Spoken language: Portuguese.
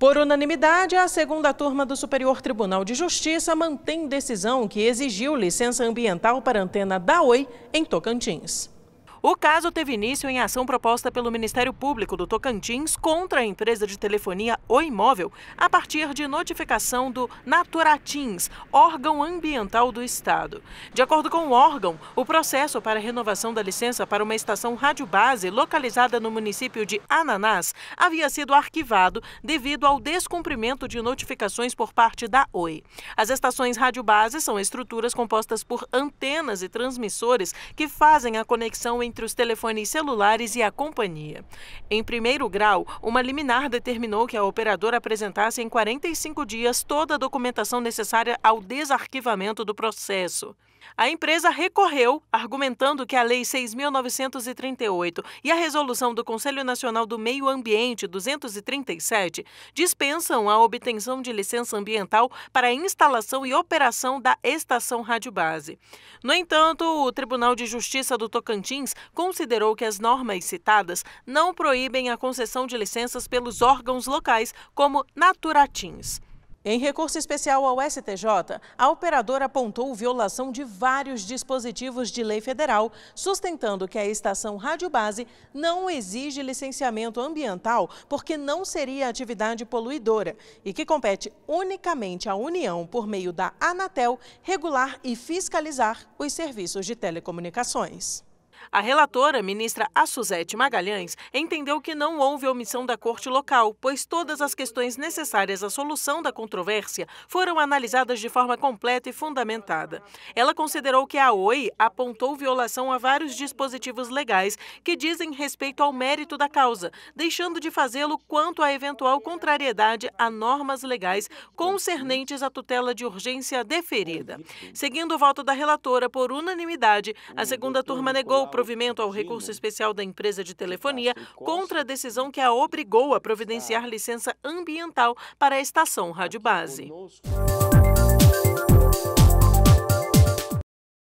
Por unanimidade, a segunda turma do Superior Tribunal de Justiça mantém decisão que exigiu licença ambiental para antena da Oi em Tocantins. O caso teve início em ação proposta pelo Ministério Público do Tocantins contra a empresa de telefonia Oi móvel, a partir de notificação do Naturatins, órgão ambiental do Estado. De acordo com o órgão, o processo para renovação da licença para uma estação base localizada no município de Ananás havia sido arquivado devido ao descumprimento de notificações por parte da Oi. As estações base são estruturas compostas por antenas e transmissores que fazem a conexão entre entre os telefones celulares e a companhia. Em primeiro grau, uma liminar determinou que a operadora apresentasse em 45 dias toda a documentação necessária ao desarquivamento do processo. A empresa recorreu, argumentando que a Lei 6.938 e a resolução do Conselho Nacional do Meio Ambiente 237 dispensam a obtenção de licença ambiental para a instalação e operação da estação rádio base. No entanto, o Tribunal de Justiça do Tocantins considerou que as normas citadas não proíbem a concessão de licenças pelos órgãos locais, como Naturatins. Em recurso especial ao STJ, a operadora apontou violação de vários dispositivos de lei federal, sustentando que a estação base não exige licenciamento ambiental porque não seria atividade poluidora e que compete unicamente à União, por meio da Anatel, regular e fiscalizar os serviços de telecomunicações. A relatora, ministra Assuzete Magalhães, entendeu que não houve omissão da corte local, pois todas as questões necessárias à solução da controvérsia foram analisadas de forma completa e fundamentada. Ela considerou que a OI apontou violação a vários dispositivos legais que dizem respeito ao mérito da causa, deixando de fazê-lo quanto à eventual contrariedade a normas legais concernentes à tutela de urgência deferida. Seguindo o voto da relatora por unanimidade, a segunda turma negou provimento ao recurso especial da empresa de telefonia contra a decisão que a obrigou a providenciar tá. licença ambiental para a estação Rádio Base.